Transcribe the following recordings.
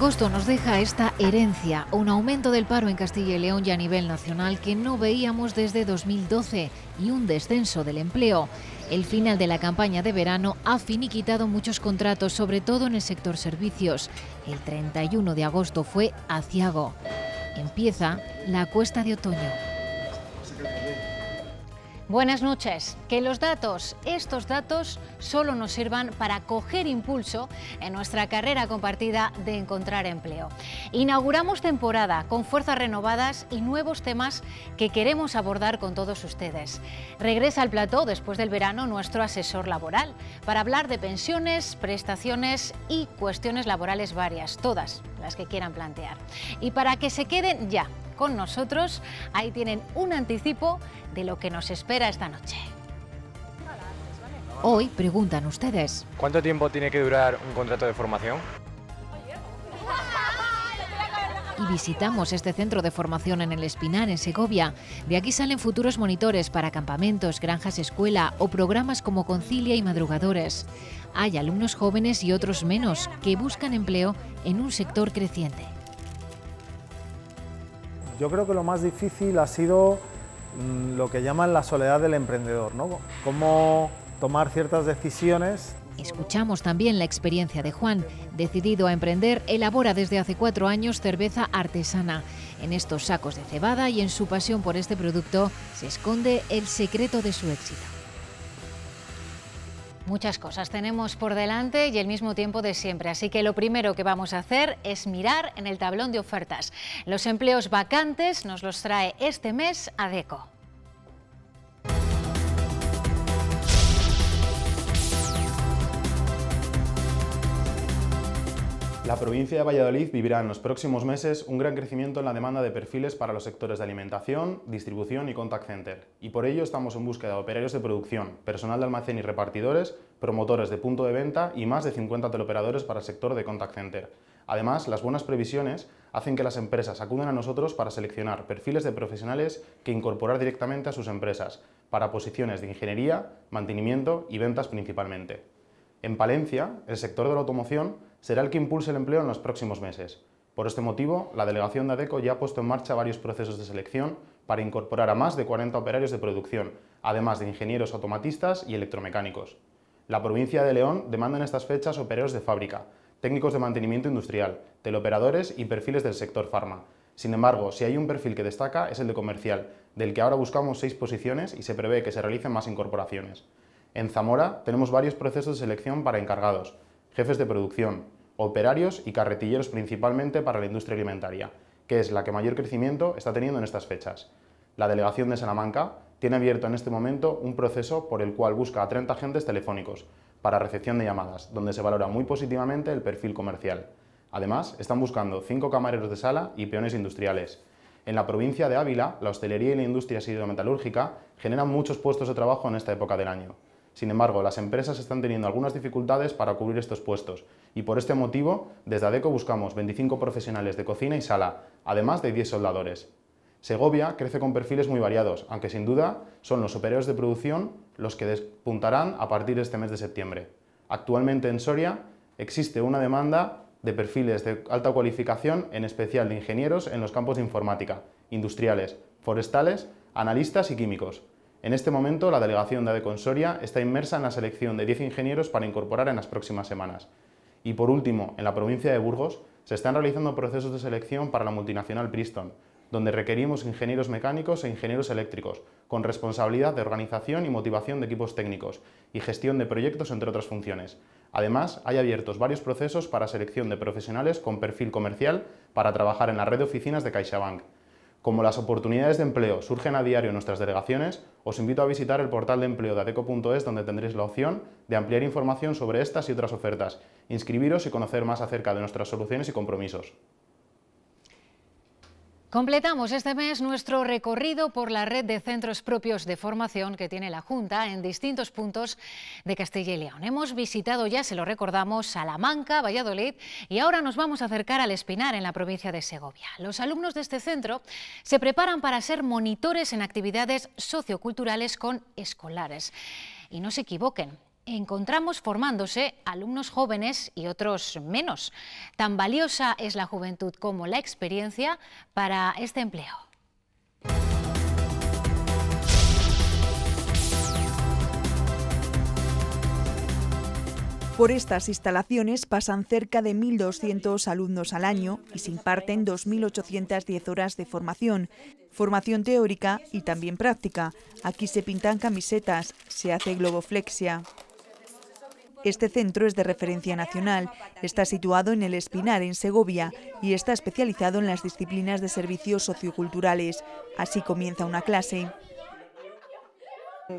Agosto nos deja esta herencia, un aumento del paro en Castilla y León y a nivel nacional que no veíamos desde 2012 y un descenso del empleo. El final de la campaña de verano ha finiquitado muchos contratos, sobre todo en el sector servicios. El 31 de agosto fue aciago. Empieza la cuesta de otoño. Buenas noches. Que los datos, estos datos, solo nos sirvan para coger impulso en nuestra carrera compartida de encontrar empleo. Inauguramos temporada con fuerzas renovadas y nuevos temas que queremos abordar con todos ustedes. Regresa al plató después del verano nuestro asesor laboral para hablar de pensiones, prestaciones y cuestiones laborales varias, todas las que quieran plantear. Y para que se queden ya con nosotros. Ahí tienen un anticipo de lo que nos espera esta noche. Hoy preguntan ustedes. ¿Cuánto tiempo tiene que durar un contrato de formación? y visitamos este centro de formación en el Espinar, en Segovia. De aquí salen futuros monitores para campamentos, granjas escuela o programas como Concilia y Madrugadores. Hay alumnos jóvenes y otros menos que buscan empleo en un sector creciente. Yo creo que lo más difícil ha sido mm, lo que llaman la soledad del emprendedor, ¿no? Cómo tomar ciertas decisiones. Escuchamos también la experiencia de Juan. Decidido a emprender, elabora desde hace cuatro años cerveza artesana. En estos sacos de cebada y en su pasión por este producto se esconde el secreto de su éxito. Muchas cosas tenemos por delante y el mismo tiempo de siempre, así que lo primero que vamos a hacer es mirar en el tablón de ofertas. Los empleos vacantes nos los trae este mes ADECO. La provincia de Valladolid vivirá en los próximos meses un gran crecimiento en la demanda de perfiles para los sectores de alimentación, distribución y contact center, y por ello estamos en búsqueda de operarios de producción, personal de almacén y repartidores, promotores de punto de venta y más de 50 teleoperadores para el sector de contact center. Además, las buenas previsiones hacen que las empresas acudan a nosotros para seleccionar perfiles de profesionales que incorporar directamente a sus empresas, para posiciones de ingeniería, mantenimiento y ventas principalmente. En Palencia, el sector de la automoción será el que impulse el empleo en los próximos meses. Por este motivo, la delegación de ADECO ya ha puesto en marcha varios procesos de selección para incorporar a más de 40 operarios de producción, además de ingenieros automatistas y electromecánicos. La provincia de León demanda en estas fechas operarios de fábrica, técnicos de mantenimiento industrial, teleoperadores y perfiles del sector farma. Sin embargo, si hay un perfil que destaca es el de comercial, del que ahora buscamos seis posiciones y se prevé que se realicen más incorporaciones. En Zamora tenemos varios procesos de selección para encargados, jefes de producción, operarios y carretilleros principalmente para la industria alimentaria, que es la que mayor crecimiento está teniendo en estas fechas. La delegación de Salamanca tiene abierto en este momento un proceso por el cual busca a 30 agentes telefónicos para recepción de llamadas, donde se valora muy positivamente el perfil comercial. Además, están buscando 5 camareros de sala y peones industriales. En la provincia de Ávila, la hostelería y la industria siderometalúrgica generan muchos puestos de trabajo en esta época del año. Sin embargo, las empresas están teniendo algunas dificultades para cubrir estos puestos y por este motivo, desde ADECO buscamos 25 profesionales de cocina y sala, además de 10 soldadores. Segovia crece con perfiles muy variados, aunque sin duda son los operarios de producción los que despuntarán a partir de este mes de septiembre. Actualmente en Soria existe una demanda de perfiles de alta cualificación, en especial de ingenieros en los campos de informática, industriales, forestales, analistas y químicos. En este momento, la delegación de Adeconsoria está inmersa en la selección de 10 ingenieros para incorporar en las próximas semanas. Y por último, en la provincia de Burgos, se están realizando procesos de selección para la multinacional Priston, donde requerimos ingenieros mecánicos e ingenieros eléctricos, con responsabilidad de organización y motivación de equipos técnicos y gestión de proyectos, entre otras funciones. Además, hay abiertos varios procesos para selección de profesionales con perfil comercial para trabajar en la red de oficinas de CaixaBank. Como las oportunidades de empleo surgen a diario en nuestras delegaciones, os invito a visitar el portal de empleo de adeco.es donde tendréis la opción de ampliar información sobre estas y otras ofertas, inscribiros y conocer más acerca de nuestras soluciones y compromisos. Completamos este mes nuestro recorrido por la red de centros propios de formación que tiene la Junta en distintos puntos de Castilla y León. Hemos visitado, ya se lo recordamos, Salamanca, Valladolid y ahora nos vamos a acercar al Espinar en la provincia de Segovia. Los alumnos de este centro se preparan para ser monitores en actividades socioculturales con escolares. Y no se equivoquen, encontramos formándose alumnos jóvenes y otros menos. Tan valiosa es la juventud como la experiencia para este empleo. Por estas instalaciones pasan cerca de 1.200 alumnos al año y se imparten 2.810 horas de formación, formación teórica y también práctica. Aquí se pintan camisetas, se hace globoflexia. Este centro es de referencia nacional, está situado en el Espinar, en Segovia, y está especializado en las disciplinas de servicios socioculturales. Así comienza una clase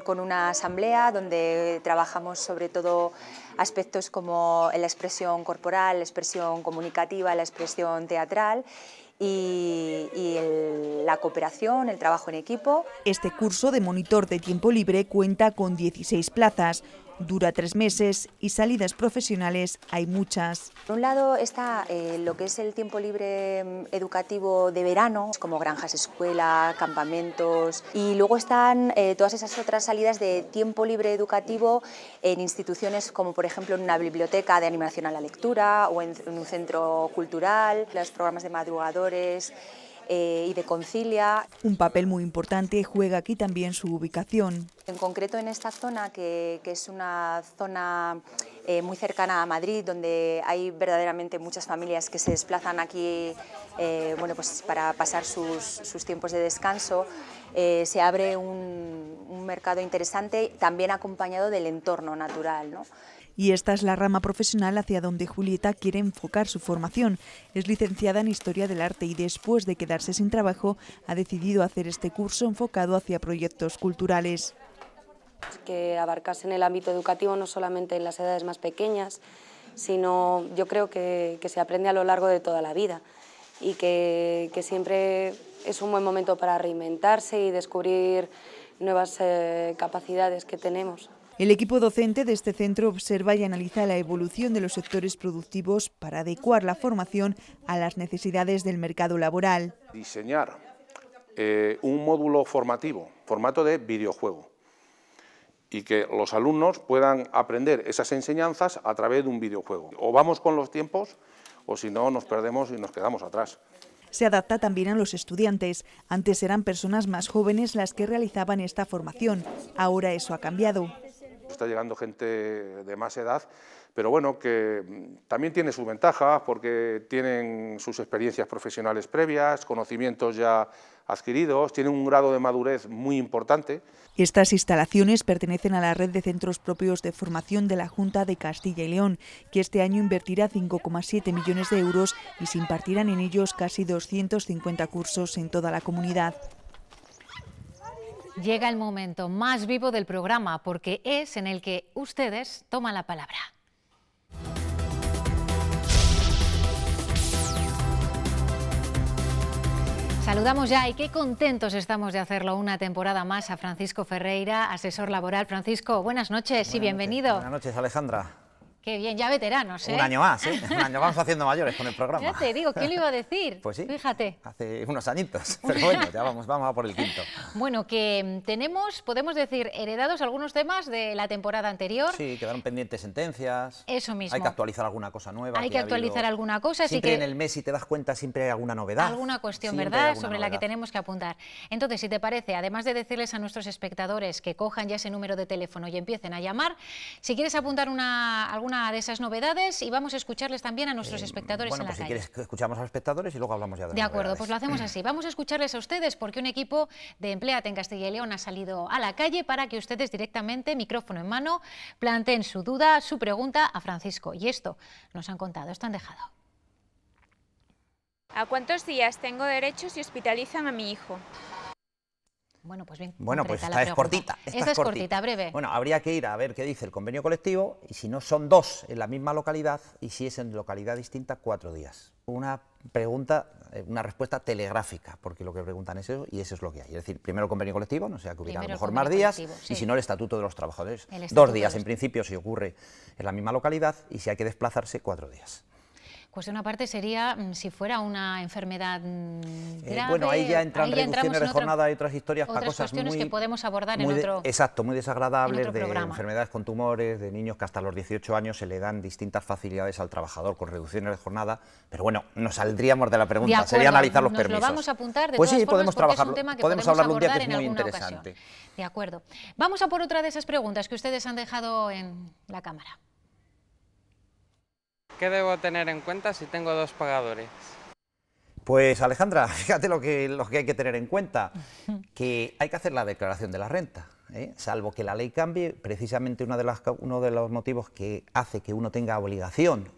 con una asamblea donde trabajamos sobre todo aspectos como la expresión corporal, la expresión comunicativa, la expresión teatral y, la cooperación, el trabajo en equipo. Este curso de monitor de tiempo libre cuenta con 16 plazas. Dura tres meses y salidas profesionales hay muchas. Por un lado está eh, lo que es el tiempo libre mm, educativo de verano, como granjas escuela, campamentos, y luego están eh, todas esas otras salidas de tiempo libre educativo en instituciones como por ejemplo en una biblioteca de animación a la lectura o en un centro cultural, los programas de madrugadores. Eh, y de concilia. Un papel muy importante juega aquí también su ubicación. En concreto en esta zona, que, es una zona eh, muy cercana a Madrid, donde hay verdaderamente muchas familias que se desplazan aquí eh, bueno, pues para pasar sus, tiempos de descanso, se abre un, un mercado interesante, también acompañado del entorno natural. ¿no? Y esta es la rama profesional hacia donde Julieta quiere enfocar su formación. Es licenciada en Historia del Arte y después de quedarse sin trabajo ha decidido hacer este curso enfocado hacia proyectos culturales. Que en el ámbito educativo no solamente en las edades más pequeñas, sino yo creo que, se aprende a lo largo de toda la vida y que, siempre es un buen momento para reinventarse y descubrir nuevas eh, capacidades que tenemos. El equipo docente de este centro observa y analiza la evolución de los sectores productivos para adecuar la formación a las necesidades del mercado laboral. Diseñar eh, un módulo formativo, formato de videojuego, y que los alumnos puedan aprender esas enseñanzas a través de un videojuego. O vamos con los tiempos o si no nos perdemos y nos quedamos atrás. Se adapta también a los estudiantes. Antes eran personas más jóvenes las que realizaban esta formación. Ahora eso ha cambiado está llegando gente de más edad, pero bueno, que también tiene sus ventajas porque tienen sus experiencias profesionales previas, conocimientos ya adquiridos, tienen un grado de madurez muy importante. Estas instalaciones pertenecen a la red de centros propios de formación de la Junta de Castilla y León, que este año invertirá 5,7 millones de euros y se impartirán en ellos casi 250 cursos en toda la comunidad. Llega el momento más vivo del programa porque es en el que ustedes toman la palabra. Saludamos ya y qué contentos estamos de hacerlo una temporada más a Francisco Ferreira, asesor laboral. Francisco, buenas noches y bienvenido. Buenas noches, Alejandra. Qué bien, ya veteranos, ¿eh? Un año más, ¿eh? sí. Un año vamos haciendo mayores con el programa. Ya te digo, ¿qué le iba a decir? Pues sí. Fíjate. Hace unos añitos, pero bueno, ya vamos, vamos a por el quinto. Bueno, que mm, tenemos, podemos decir, heredados algunos temas de la temporada anterior. Sí, quedaron pendientes sentencias. Eso mismo. Hay que actualizar alguna cosa nueva. Hay que, actualizar alguna cosa. siempre en el mes, si te das cuenta, siempre hay alguna novedad. Alguna cuestión, ¿verdad? Sobre la que tenemos que apuntar. Entonces, si te parece, además de decirles a nuestros espectadores que cojan ya ese número de teléfono y empiecen a llamar, si quieres apuntar una, alguna de esas novedades y vamos a escucharles también a nuestros eh, espectadores bueno, pues si quieres escuchamos a los espectadores y luego hablamos ya de De acuerdo, pues lo hacemos así. Vamos a escucharles a ustedes porque un equipo de Empleate en Castilla y León ha salido a la calle para que ustedes directamente, micrófono en mano, planteen su duda, su pregunta a Francisco. Y esto nos han contado, esto han dejado. ¿A cuántos días tengo derecho si hospitalizan a mi hijo? Bueno, pues bien. Bueno, pues esta es cortita. Esta, es, cortita, breve. Bueno, habría que ir a ver qué dice el convenio colectivo y si no son dos en la misma localidad y si es en localidad distinta, cuatro días. Una pregunta, eh, una respuesta telegráfica, porque lo que preguntan es eso y eso es lo que hay. Es decir, primero el convenio colectivo, no sea que hubiera a mejor más días, y si no el estatuto de los trabajadores. Dos días, en principio, si ocurre en la misma localidad y si hay que desplazarse, cuatro días. Cuestión parte sería mm, si fuera una enfermedad mm, eh, bueno, ahí ya entran reducciones de jornada y otras historias para cosas cuestiones que podemos abordar en otro Exacto, muy desagradables, de enfermedades con tumores, de niños que hasta los 18 años se le dan distintas facilidades al trabajador con reducciones de jornada. Pero bueno, nos saldríamos de la pregunta, sería analizar los permisos. vamos a apuntar de pues sí, podemos trabajarlo, un día que es muy interesante. De acuerdo. Vamos a por otra de esas preguntas que ustedes han dejado en la cámara. ¿Qué debo tener en cuenta si tengo dos pagadores? Pues Alejandra, fíjate lo que, lo que hay que tener en cuenta, que hay que hacer la declaración de la renta. ¿eh? Salvo que la ley cambie, precisamente de las, uno de los motivos que hace que uno tenga obligación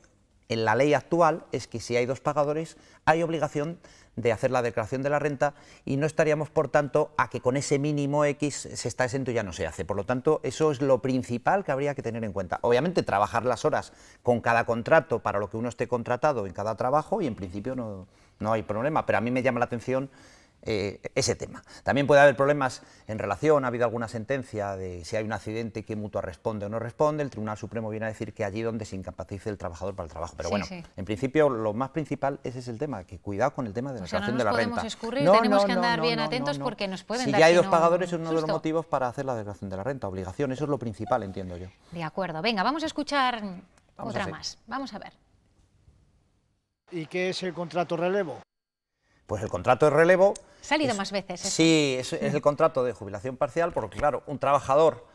en la ley actual es que si hay dos pagadores hay obligación de hacer la declaración de la renta y no estaríamos, por tanto, a que con ese mínimo X se está exento y ya no se hace. Por lo tanto, eso es lo principal que habría que tener en cuenta. Obviamente, trabajar las horas con cada contrato para lo que uno esté contratado en cada trabajo y en principio no, no hay problema, pero a mí me llama la atención eh, ese tema. También puede haber problemas en relación, ha habido alguna sentencia de si hay un accidente, que mutua responde o no responde. El Tribunal Supremo viene a decir que allí donde se incapacice el trabajador para el trabajo. Pero bueno, en principio lo más principal ese es el tema, que cuidado con el tema de la declaración de no nos de podemos Escurrir, tenemos que andar bien atentos porque nos pueden si ya hay dos pagadores es uno de los motivos para hacer la declaración de la renta, obligación, eso es lo principal, entiendo yo. De acuerdo, venga, vamos a escuchar otra más. Vamos a ver. ¿Y qué es el contrato relevo? Pues el contrato de relevo... Salido más veces. Sí, es, el contrato de jubilación parcial, porque claro, un trabajador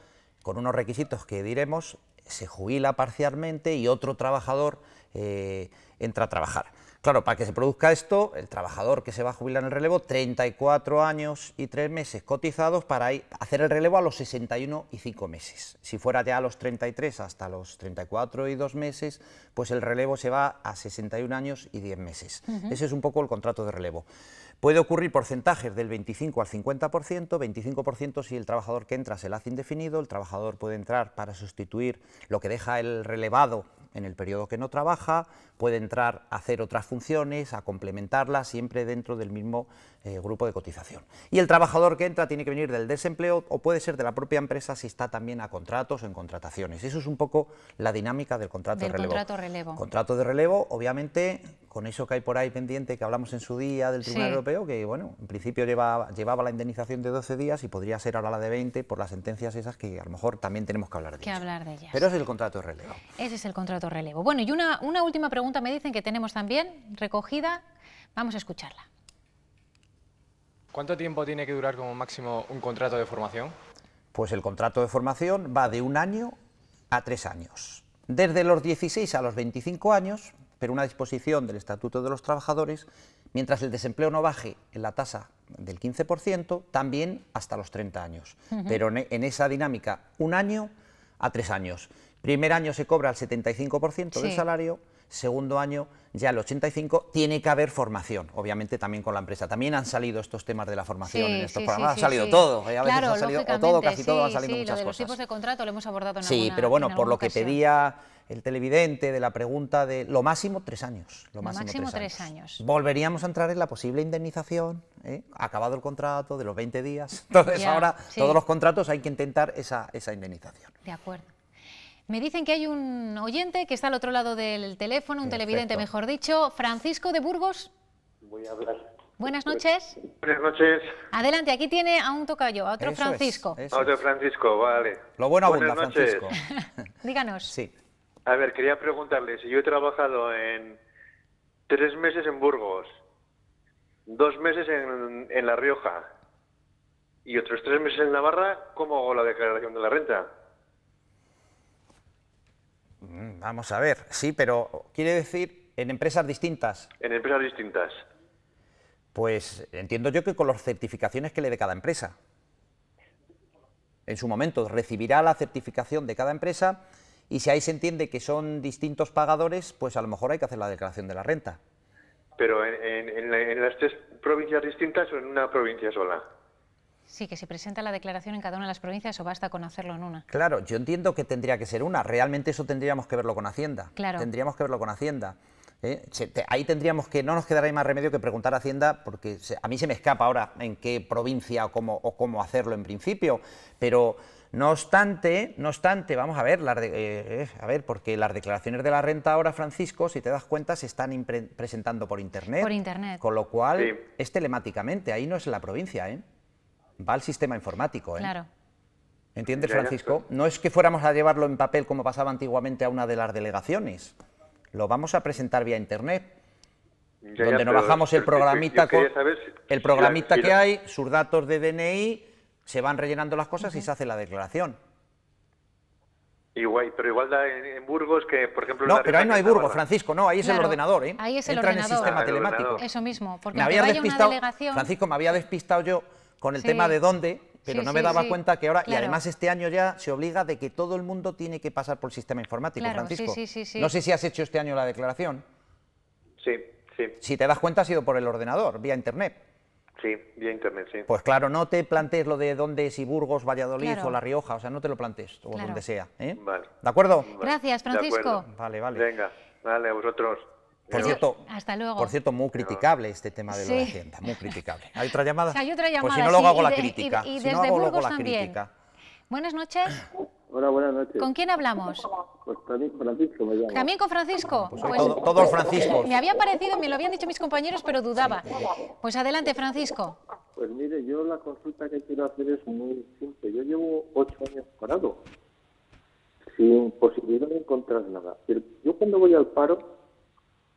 con unos requisitos que diremos se jubila parcialmente y otro trabajador eh, entra a trabajar. Claro, para que se produzca esto, el trabajador que se va a jubilar en el relevo, 34 años y 3 meses cotizados para hacer el relevo a los 61 y 5 meses. Si fuera ya a los 33 hasta los 34 y 2 meses, pues el relevo se va a 61 años y 10 meses. Ese es un poco el contrato de relevo. Puede ocurrir porcentajes del 25 al 50%, 25% si el trabajador que entra se la hace indefinido, el trabajador puede entrar para sustituir lo que deja el relevado en el periodo que no trabaja, puede entrar a hacer otras funciones, a complementarlas, siempre dentro del mismo eh, grupo de cotización. Y el trabajador que entra tiene que venir del desempleo o puede ser de la propia empresa si está también a contratos o en contrataciones. Eso es un poco la dinámica del contrato de relevo. Contrato, relevo. contrato de relevo, obviamente, con eso que hay por ahí pendiente que hablamos en su día del Tribunal Europeo que bueno, en principio llevaba, llevaba la indemnización de 12 días y podría ser ahora la de 20 por las sentencias esas que a lo mejor también tenemos que hablar de ellas. Pero ese es el contrato de relevo. Ese es el contrato de relevo. Bueno, y una, una última pregunta me dicen que tenemos también recogida. Vamos a escucharla. ¿Cuánto tiempo tiene que durar como máximo un contrato de formación? Pues el contrato de formación va de un año a tres años. Desde los 16 a los 25 años, pero una disposición del Estatuto de los Trabajadores mientras el desempleo no baje en la tasa del 15%, también hasta los 30 años. Pero en, esa dinámica, un año a tres años. Primer año se cobra el 75% del salario, segundo año, ya el 85, tiene que haber formación, obviamente también con la empresa. También han salido estos temas de la formación en estos programas, ha salido todo, ya eh, ha salido todo, casi todo, han salido muchas de los tipos de contrato lo hemos abordado en Sí, pero bueno, por lo que pedía el televidente de la pregunta de lo máximo tres años. Lo, máximo, tres, años. Volveríamos a entrar en la posible indemnización, ¿eh? acabado el contrato, de los 20 días. Entonces ahora todos los contratos hay que intentar esa, esa indemnización. De acuerdo. Me dicen que hay un oyente que está al otro lado del teléfono, un televidente, mejor dicho. Francisco de Burgos. Voy a hablar. Buenas pues, noches. Buenas noches. Adelante, aquí tiene a un tocayo, a otro Francisco. a otro Francisco, vale. Lo bueno Francisco. Díganos. Sí. A ver, quería preguntarle si yo he trabajado en tres meses en Burgos, dos meses en, en La Rioja y otros tres meses en Navarra, ¿cómo hago la declaración de la renta? Mm, vamos a ver, sí, pero quiere decir en empresas distintas. En empresas distintas. Pues entiendo yo que con las certificaciones que le dé cada empresa. En su momento recibirá la certificación de cada empresa y si ahí se entiende que son distintos pagadores, pues a lo mejor hay que hacer la declaración de la renta. Pero en, en las tres provincias distintas o en una provincia sola. Sí, que se presenta la declaración en cada una de las provincias o basta con hacerlo en una. Claro, yo entiendo que tendría que ser una. Realmente eso tendríamos que verlo con Hacienda. Claro. Tendríamos que verlo con Hacienda. ¿eh? ahí tendríamos que, no nos quedará más remedio que preguntar a Hacienda, porque a mí se me escapa ahora en qué provincia o cómo, hacerlo en principio, pero no obstante, no obstante, vamos a ver, eh, eh, a ver, porque las declaraciones de la renta ahora, Francisco, si te das cuenta, se están presentando por internet. Por internet. Con lo cual es telemáticamente, ahí no es la provincia, ¿eh? va al sistema informático. ¿eh? Claro. ¿Entiendes, Francisco? No es que fuéramos a llevarlo en papel como pasaba antiguamente a una de las delegaciones. Lo vamos a presentar vía internet, donde nos bajamos el programita, con, el programita que hay, sus datos de DNI, se van rellenando las cosas y se hace la declaración. Igual, pero igual da en, Burgos que, por ejemplo... No, pero ahí no hay Burgos, Francisco, no, ahí es el ordenador, ¿eh? Ahí es el Entra ordenador. en el sistema telemático. Eso mismo, porque me una delegación... Francisco, me había despistado yo con el tema de dónde, pero no me daba cuenta que ahora, y además este año ya se obliga de que todo el mundo tiene que pasar por el sistema informático, Francisco. No sé si has hecho este año la declaración. Sí, sí. Si te das cuenta ha sido por el ordenador, vía Internet. Sí, vía Internet, sí. Pues claro, no te plantees lo de dónde, si Burgos, Valladolid o La Rioja, o sea, no te lo plantees, o donde sea. ¿eh? Vale. ¿De acuerdo? Gracias, Francisco. Vale, vale. Venga, vale, a vosotros. Por cierto, hasta luego. Por cierto, muy criticable este tema de la Hacienda, muy criticable. ¿Hay otra llamada? hay otra llamada. Pues si no, luego hago la crítica. Y, si desde no hago luego La crítica. Buenas noches. Hola, buenas noches. ¿Con quién hablamos? Con pues Francisco ¿También con Francisco? Ah, pues, pues, todo, todos Franciscos. Me había parecido, me lo habían dicho mis compañeros, pero dudaba. Pues adelante, Francisco. Pues mire, yo la consulta que quiero hacer es muy simple. Yo llevo ocho años parado, sin posibilidad de encontrar nada. Yo cuando voy al paro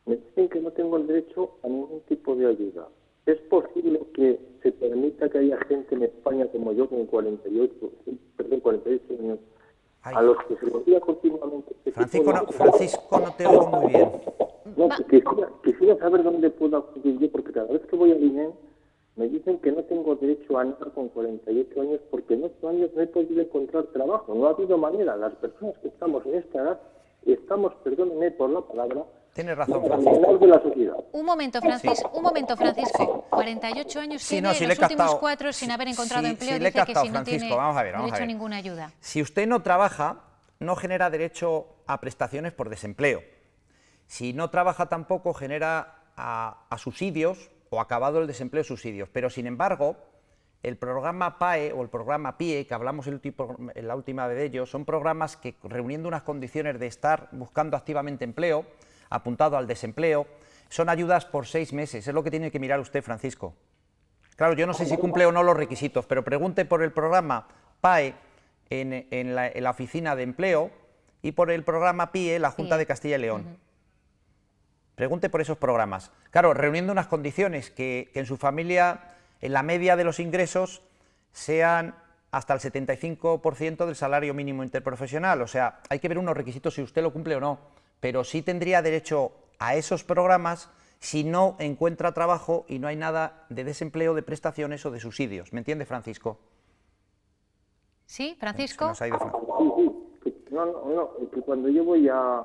me dicen que no tengo el derecho a ningún tipo de ayuda. ¿Es posible que se permita que haya gente en España como yo con 48, años a los que se los diga continuamente. Francisco no, Francisco, no te oigo muy bien. No, quisiera, saber dónde puedo acudir yo, porque cada vez que voy al INE me dicen que no tengo derecho a andar con 48 años, porque en estos años no he podido encontrar trabajo. No ha habido manera. Las personas que estamos en esta edad, estamos, perdónenme por la palabra, Tienes razón, Francisco. Un momento, Francis, un momento, Francisco. 48 años tiene, los últimos cuatro sin haber encontrado empleo, dice que si tiene ninguna ayuda. Si usted no trabaja, no genera derecho a prestaciones por desempleo. Si no trabaja tampoco, genera a, subsidios o acabado el desempleo subsidios. Pero, sin embargo, el programa PAE o el programa PIE, que hablamos en la última vez de ellos, son programas que, reuniendo unas condiciones de estar buscando activamente empleo, apuntado al desempleo, son ayudas por seis meses. Es lo que tiene que mirar usted, Francisco. Claro, yo no sé si cumple o no los requisitos, pero pregunte por el programa PAE en, la, Oficina de Empleo y por el programa PIE, la Junta de Castilla y León. Pregunte por esos programas. Claro, reuniendo unas condiciones que, que en su familia, en la media de los ingresos, sean hasta el 75% del salario mínimo interprofesional. O sea, hay que ver unos requisitos si usted lo cumple o no pero sí tendría derecho a esos programas si no encuentra trabajo y no hay nada de desempleo, de prestaciones o de subsidios. ¿Me entiende, Francisco? Sí, Francisco. cuando yo voy a,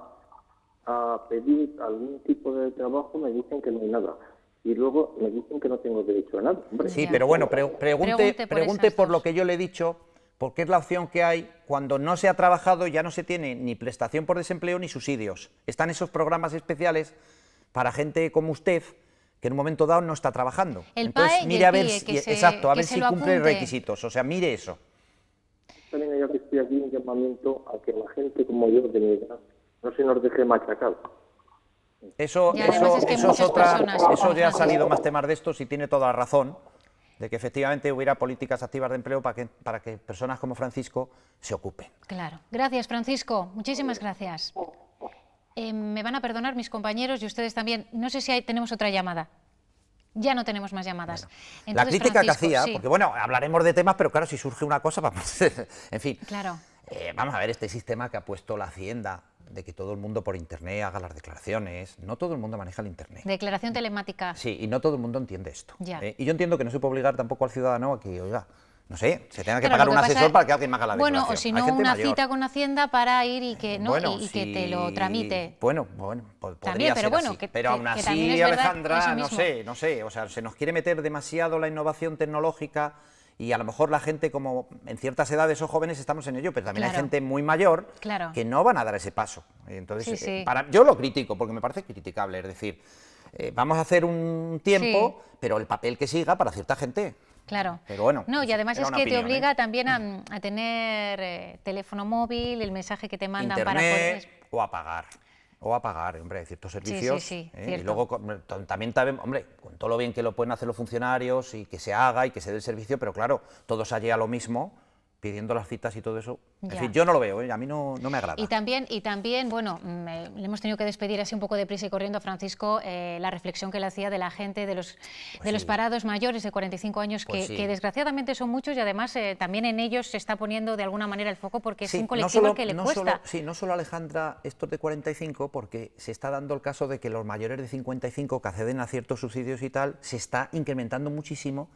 pedir algún tipo de trabajo me dicen que no hay nada y luego me dicen que no tengo derecho a nada. Sí, pero bueno, pregunte por lo que yo le he dicho porque es la opción que hay cuando no se ha trabajado, ya no se tiene ni prestación por desempleo ni subsidios. Están esos programas especiales para gente como usted que en un momento dado no está trabajando. Entonces, mire a ver, si, exacto, a ver si cumple requisitos, o sea, mire eso. También yo que estoy aquí un llamamiento a que la gente como yo no se nos deje machacar. Eso, eso, eso ya ha salido más temas de esto, si tiene toda la razón de que efectivamente hubiera políticas activas de empleo para que, para que personas como Francisco se ocupen. Claro. Gracias, Francisco. Muchísimas gracias. Eh, me van a perdonar mis compañeros y ustedes también. No sé si tenemos otra llamada. Ya no tenemos más llamadas. la crítica que hacía, porque bueno, hablaremos de temas, pero claro, si surge una cosa, vamos. en fin. Claro. Eh, vamos a ver este sistema que ha puesto la Hacienda de que todo el mundo por Internet haga las declaraciones. No todo el mundo maneja el Internet. Declaración telemática. Sí, y no todo el mundo entiende esto. ¿eh? y yo entiendo que no se puede obligar tampoco al ciudadano a que, oiga, no sé, se tenga que pagar un asesor para que alguien haga la declaración. Bueno, o si no, una cita con Hacienda para ir y que, ¿no? que te lo tramite. Bueno, bueno, podría también, pero ser bueno, así. pero aún así, Alejandra, no sé, no sé, o sea, se nos quiere meter demasiado la innovación tecnológica y a lo mejor la gente como en ciertas edades o jóvenes estamos en ello, pero también hay gente muy mayor que no van a dar ese paso. Entonces, eh, Para, yo lo critico porque me parece criticable, es decir, eh, vamos a hacer un tiempo, pero el papel que siga para cierta gente. Claro. Pero bueno. No, y además es que te ¿eh? obliga también a, tener teléfono móvil, el mensaje que te mandan para o a pagar o a pagar, hombre, ciertos servicios. Sí, sí, ¿eh? Y luego también, también, hombre, con todo lo bien que lo pueden hacer los funcionarios y que se haga y que se dé el servicio, pero claro, todos allá a lo mismo, pidiendo las citas y todo eso. es decir, yo no lo veo, ¿eh? a mí no, no, me agrada. Y también, y también bueno, mm, le hemos tenido que despedir así un poco de prisa y corriendo a Francisco eh, la reflexión que le hacía de la gente, de los, pues de los parados mayores de 45 años, pues que, desgraciadamente son muchos y además eh, también en ellos se está poniendo de alguna manera el foco porque es un colectivo que le no sí, no solo Alejandra, estos de 45, porque se está dando el caso de que los mayores de 55 que acceden a ciertos subsidios y tal, se está incrementando muchísimo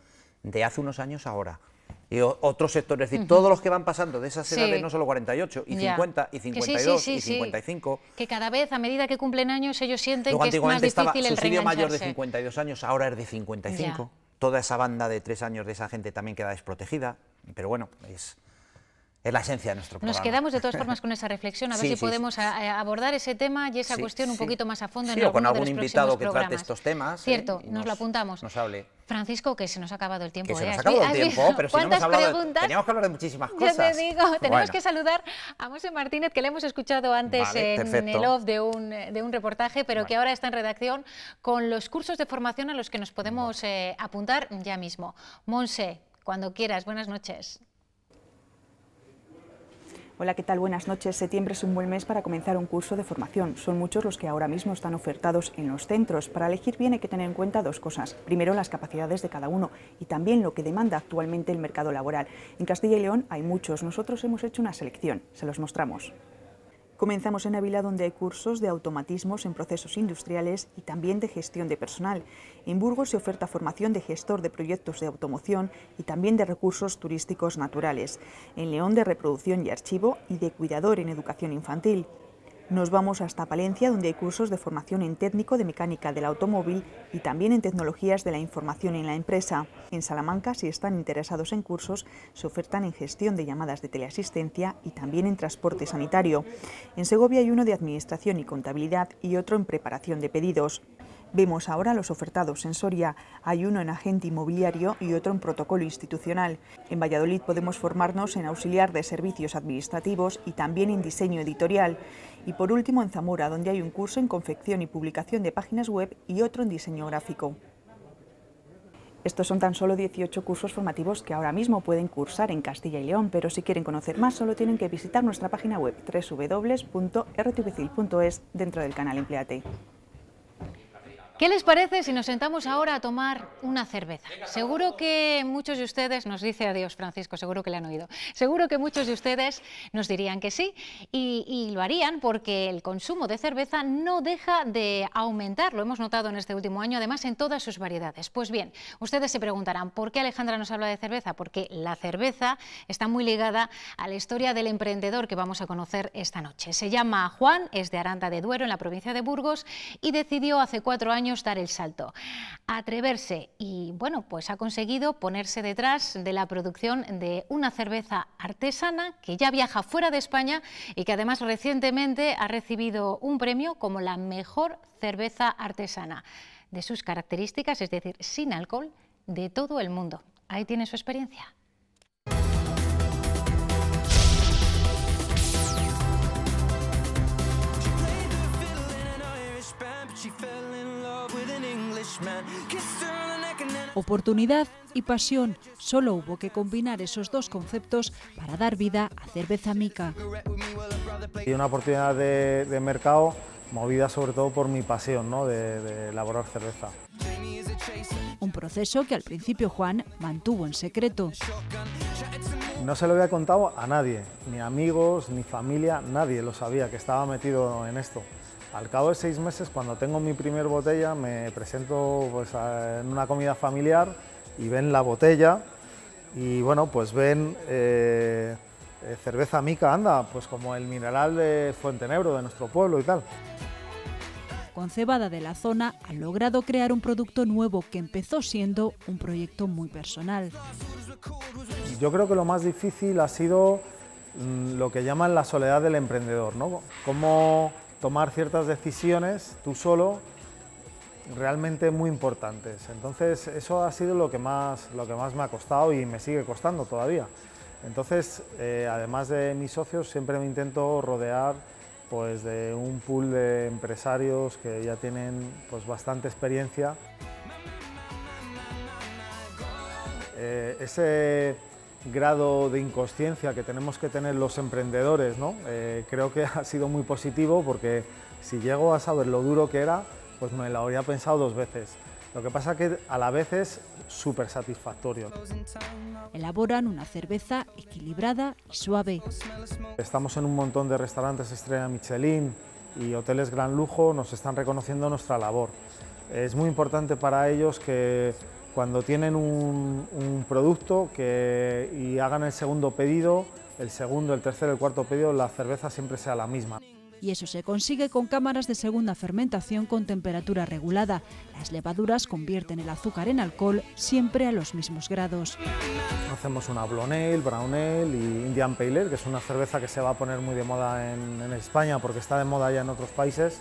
de hace unos años ahora y otros sectores, es decir, todos los que van pasando de esas serie edades, no solo 48, y 50, y 52, y 55. Que cada vez, a medida que cumplen años, ellos sienten que es más difícil el Suicidio mayor de 52 años, ahora es de 55. Toda esa banda de tres años de esa gente también queda desprotegida, pero bueno, es... Es la esencia de nuestro programa. Nos quedamos de todas formas con esa reflexión, a ver si podemos eh, abordar ese tema y esa cuestión un poquito más a fondo. en o con algún invitado que trate estos temas. ¿eh? Cierto, nos, lo apuntamos. Nos hable. Francisco, que se nos ha acabado el tiempo. se ¿eh? nos ha acabado el tiempo, pero si no hemos preguntas? teníamos que hablar de muchísimas cosas. Ya te digo, tenemos que saludar a Monse Martínez, que le hemos escuchado antes en el off de un, de un reportaje, pero que ahora está en redacción con los cursos de formación a los que nos podemos apuntar ya mismo. Monse, cuando quieras, buenas noches. Hola, ¿qué tal? Buenas noches. Septiembre es un buen mes para comenzar un curso de formación. Son muchos los que ahora mismo están ofertados en los centros. Para elegir bien hay que tener en cuenta dos cosas. Primero, las capacidades de cada uno y también lo que demanda actualmente el mercado laboral. En Castilla y León hay muchos. Nosotros hemos hecho una selección. Se los mostramos. Comenzamos en Ávila, donde hay cursos de automatismos en procesos industriales y también de gestión de personal. En Burgos se oferta formación de gestor de proyectos de automoción y también de recursos turísticos naturales. En León de reproducción y archivo y de cuidador en educación infantil. Nos vamos hasta Palencia, donde hay cursos de formación en técnico de mecánica del automóvil y también en tecnologías de la información en la empresa. En Salamanca, si están interesados en cursos, se ofertan en gestión de llamadas de teleasistencia y también en transporte sanitario. En Segovia hay uno de administración y contabilidad y otro en preparación de pedidos. Vemos ahora los ofertados en Soria. Hay uno en agente inmobiliario y otro en protocolo institucional. En Valladolid podemos formarnos en auxiliar de servicios administrativos y también en diseño editorial. Y por último en Zamora, donde hay un curso en confección y publicación de páginas web y otro en diseño gráfico. Estos son tan solo 18 cursos formativos que ahora mismo pueden cursar en Castilla y León, pero si quieren conocer más solo tienen que visitar nuestra página web www.rtvcil.es dentro del canal Empleate. ¿Qué les parece si nos sentamos ahora a tomar una cerveza? Seguro que muchos de ustedes nos dice adiós, Francisco, seguro que le han oído. Seguro que muchos de ustedes nos dirían que sí y, y lo harían porque el consumo de cerveza no deja de aumentar, lo hemos notado en este último año, además en todas sus variedades. Pues bien, ustedes se preguntarán, ¿por qué Alejandra nos habla de cerveza? Porque la cerveza está muy ligada a la historia del emprendedor que vamos a conocer esta noche. Se llama Juan, es de Aranda de Duero, en la provincia de Burgos, y decidió hace cuatro años dar el salto, atreverse y bueno, pues ha conseguido ponerse detrás de la producción de una cerveza artesana que ya viaja fuera de España y que además recientemente ha recibido un premio como la mejor cerveza artesana de sus características, es decir, sin alcohol, de todo el mundo. Ahí tiene su experiencia. Oportunidad y pasión. Solo hubo que combinar esos dos conceptos para dar vida a Cerveza Mica. Y una oportunidad de, mercado movida sobre todo por mi pasión ¿no? de elaborar cerveza. Un proceso que al principio Juan mantuvo en secreto. No se lo había contado a nadie, ni amigos, ni familia, nadie lo sabía que estaba metido en esto. Al cabo de seis meses, cuando tengo mi primer botella, me presento pues, en una comida familiar y ven la botella y bueno, pues ven eh, eh, cerveza mica, anda, pues como el mineral de Fuentenebro, de nuestro pueblo y tal. Con cebada de la zona ha logrado crear un producto nuevo que empezó siendo un proyecto muy personal. Yo creo que lo más difícil ha sido mm, lo que llaman la soledad del emprendedor, ¿no? Cómo tomar ciertas decisiones tú solo realmente muy importantes. Entonces eso ha sido lo que más, lo que más me ha costado y me sigue costando todavía. Entonces, eh, además de mis socios, siempre me intento rodear pues, de un pool de empresarios que ya tienen pues, bastante experiencia. Eh, ese grado de inconsciencia que tenemos que tener los emprendedores, ¿no? Eh, creo que ha sido muy positivo porque si llego a saber lo duro que era, pues me lo habría pensado dos veces. Lo que pasa que a la vez es súper satisfactorio. Elaboran una cerveza equilibrada y suave. Estamos en un montón de restaurantes estrella Michelin y hoteles gran lujo, nos están reconociendo nuestra labor. Es muy importante para ellos que cuando tienen un, producto y hagan el segundo pedido, el segundo, el tercer, el cuarto pedido, la cerveza siempre sea la misma. Y eso se consigue con cámaras de segunda fermentación con temperatura regulada. Las levaduras convierten el azúcar en alcohol siempre a los mismos grados. Hacemos una Blonel, Brownel brown y Indian Pale ale, que es una cerveza que se va a poner muy de moda en, en España porque está de moda ya en otros países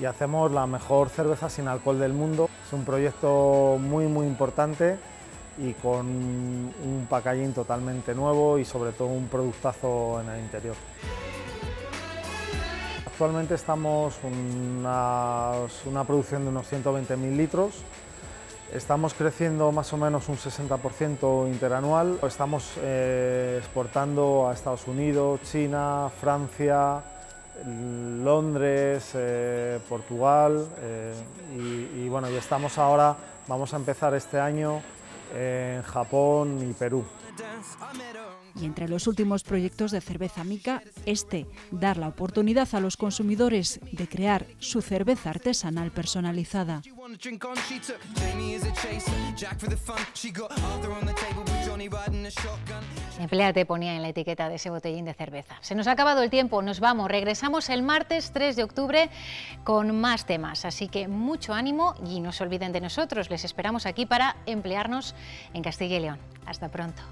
y hacemos la mejor cerveza sin alcohol del mundo. Es un proyecto muy muy importante y con un packaging totalmente nuevo y sobre todo un productazo en el interior. Actualmente estamos una, una producción de unos 120.000 litros. Estamos creciendo más o menos un 60% interanual. Estamos eh, exportando a Estados Unidos, China, Francia, Londres, eh, Portugal eh, y, bueno, ya estamos ahora, vamos a empezar este año en Japón y Perú. Y entre los últimos proyectos de cerveza mica, este, dar la oportunidad a los consumidores de crear su cerveza artesanal personalizada. Empleate ponía en la etiqueta de ese botellín de cerveza. Se nos ha acabado el tiempo, nos vamos. Regresamos el martes 3 de octubre con más temas. Así que mucho ánimo y no se olviden de nosotros. Les esperamos aquí para emplearnos en Castilla y León. Hasta pronto.